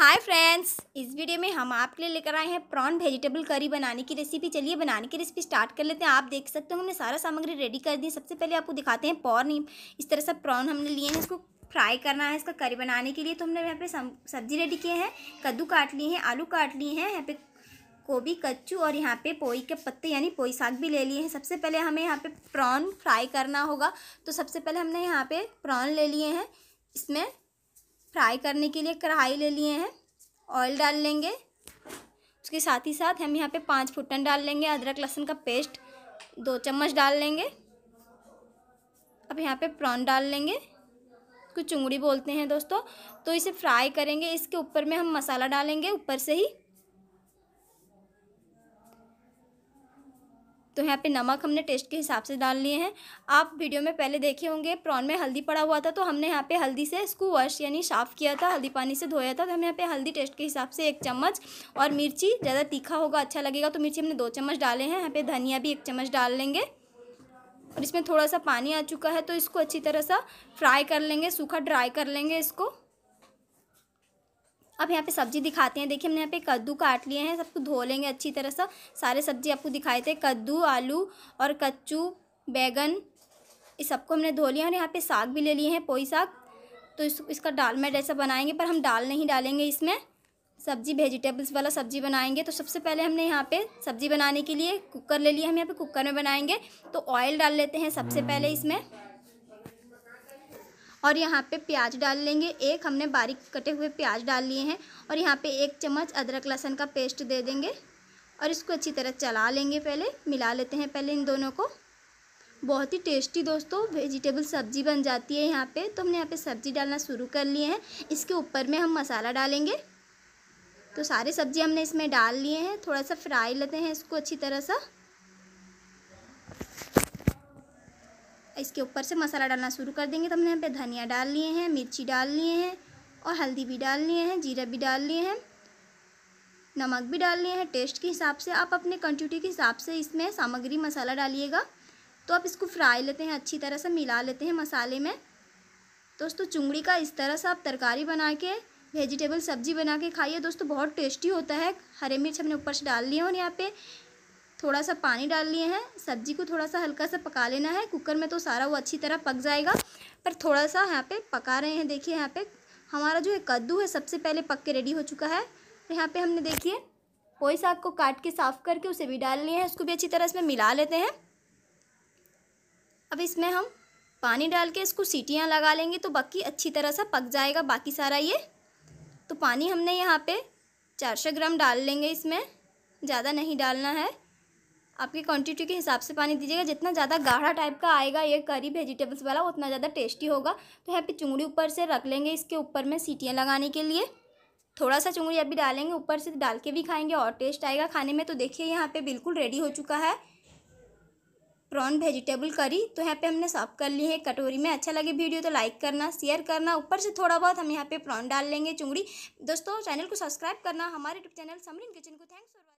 hi friends इस video में हम आपके लिए लेकर आए हैं प्रॉन वेजिटेबल करी बनाने की रेसिपी चलिए बनाने की रेसिपी स्टार्ट कर लेते हैं आप देख सकते हो हमने सारा सामग्री रेडी कर दी सबसे पहले आपको दिखाते हैं पॉर्न इस तरह से प्रॉन हमने लिए हैं इसको फ्राई करना है इसका करी बनाने के लिए तो हमने यहाँ पे सब्जी रेडी किए हैं कद्दू काट लिए हैं आलू काट लिए हैं यहाँ पे गोभी कच्चू और यहाँ पे पोई के पत्ते यानी पोई साग भी ले लिए हैं सबसे पहले हमें यहाँ पे प्रॉन फ्राई करना होगा तो सबसे पहले हमने यहाँ पे प्रॉन ले लिए हैं इसमें फ्राई करने के लिए कढ़ाई ले लिए हैं ऑयल डाल लेंगे उसके साथ ही साथ हम यहाँ पे पाँच फुटन डाल लेंगे अदरक लहसुन का पेस्ट दो चम्मच डाल लेंगे अब यहाँ पे प्रॉन डाल लेंगे कुछ चुंगड़ी बोलते हैं दोस्तों तो इसे फ्राई करेंगे इसके ऊपर में हम मसाला डालेंगे ऊपर से ही तो यहाँ पे नमक हमने टेस्ट के हिसाब से डाल लिए हैं आप वीडियो में पहले देखे होंगे प्रॉन में हल्दी पड़ा हुआ था तो हमने यहाँ पे हल्दी से इसको वॉश यानी साफ़ किया था हल्दी पानी से धोया था तो हम यहाँ पे हल्दी टेस्ट के हिसाब से एक चम्मच और मिर्ची ज़्यादा तीखा होगा अच्छा लगेगा तो मिर्ची हमने दो चम्मच डाले हैं यहाँ पर धनिया भी एक चम्मच डाल लेंगे और इसमें थोड़ा सा पानी आ चुका है तो इसको अच्छी तरह सा फ्राई कर लेंगे सूखा ड्राई कर लेंगे इसको अब यहाँ पे सब्जी दिखाते हैं देखिए हमने यहाँ पे कद्दू काट लिए हैं सबको धो लेंगे अच्छी तरह से सारे सब्जी आपको दिखाए थे कद्दू आलू और कच्चू बैगन इस सबको हमने धो लिया और यहाँ पे साग भी ले लिए हैं पोई साग तो इस, इसका मैट ऐसा बनाएंगे पर हम डाल नहीं डालेंगे इसमें सब्जी वेजिटेबल्स वाला सब्जी बनाएंगे तो सबसे पहले हमने यहाँ पे सब्जी बनाने के लिए कुकर ले लिया हम यहाँ पे कुकर में बनाएंगे तो ऑयल डाल लेते हैं सबसे पहले इसमें और यहाँ पे प्याज डाल लेंगे एक हमने बारीक कटे हुए प्याज डाल लिए हैं और यहाँ पे एक चम्मच अदरक लहसन का पेस्ट दे देंगे और इसको अच्छी तरह चला लेंगे पहले मिला लेते हैं पहले इन दोनों को बहुत ही टेस्टी दोस्तों वेजिटेबल सब्ज़ी बन जाती है यहाँ पे तो हमने यहाँ पे सब्ज़ी डालना शुरू कर लिए हैं इसके ऊपर में हम मसाला डालेंगे तो सारे सब्ज़ी हमने इसमें डाल लिए हैं थोड़ा सा फ्राई लेते हैं इसको अच्छी तरह सा इसके ऊपर से मसाला डालना शुरू कर देंगे तो हमने यहाँ पे धनिया डाल लिए हैं मिर्ची डाल लिए हैं और हल्दी भी डाल लिए हैं जीरा भी डाल लिए हैं नमक भी डाल लिए हैं टेस्ट के हिसाब से आप अपने क्वान्टिटी के हिसाब से इसमें सामग्री मसाला डालिएगा तो आप इसको फ्राई लेते हैं अच्छी तरह से मिला लेते हैं मसाले में दोस्तों चुंगड़ी का इस तरह से आप तरकारी बना के वेजिटेबल सब्जी बना के खाइए दोस्तों बहुत टेस्टी होता है हरे मिर्च हमने ऊपर से डाल लिए और यहाँ पे थोड़ा सा पानी डाल लिए हैं सब्जी को थोड़ा सा हल्का सा पका लेना है कुकर में तो सारा वो अच्छी तरह पक जाएगा पर थोड़ा सा यहाँ पे पका रहे हैं देखिए यहाँ पे हमारा जो है कद्दू है सबसे पहले पक के रेडी हो चुका है तो यहाँ पे हमने देखिए कोई साग को काट के साफ़ करके उसे भी डाल लिए हैं उसको भी अच्छी तरह इसमें मिला लेते हैं अब इसमें हम पानी डाल के इसको सीटियाँ लगा लेंगे तो बाकी अच्छी तरह से पक जाएगा बाकी सारा ये तो पानी हमने यहाँ पर चार सौ ग्राम डाल लेंगे इसमें ज़्यादा नहीं डालना है आपकी क्वांटिटी के हिसाब से पानी दीजिएगा जितना ज़्यादा गाढ़ा टाइप का आएगा ये करी वेजिटेबल्स वाला उतना ज़्यादा टेस्टी होगा तो यहाँ पे चुंगड़ी ऊपर से रख लेंगे इसके ऊपर में सीटियाँ लगाने के लिए थोड़ा सा चुंगड़ी अभी डालेंगे ऊपर से डाल के भी खाएंगे और टेस्ट आएगा खाने में तो देखिए यहाँ पर बिल्कुल रेडी हो चुका है प्रॉन वेजिटेबल करी तो यहाँ पे हमने सर्व कर ली है कटोरी में अच्छा लगे वीडियो तो लाइक करना शेयर करना ऊपर से थोड़ा बहुत हम यहाँ पे प्रॉन डाल लेंगे चुंगड़ी दोस्तों चैनल को सब्सक्राइब करना हमारे यूट्यूब चैनल समरीन किचन को थैंक्स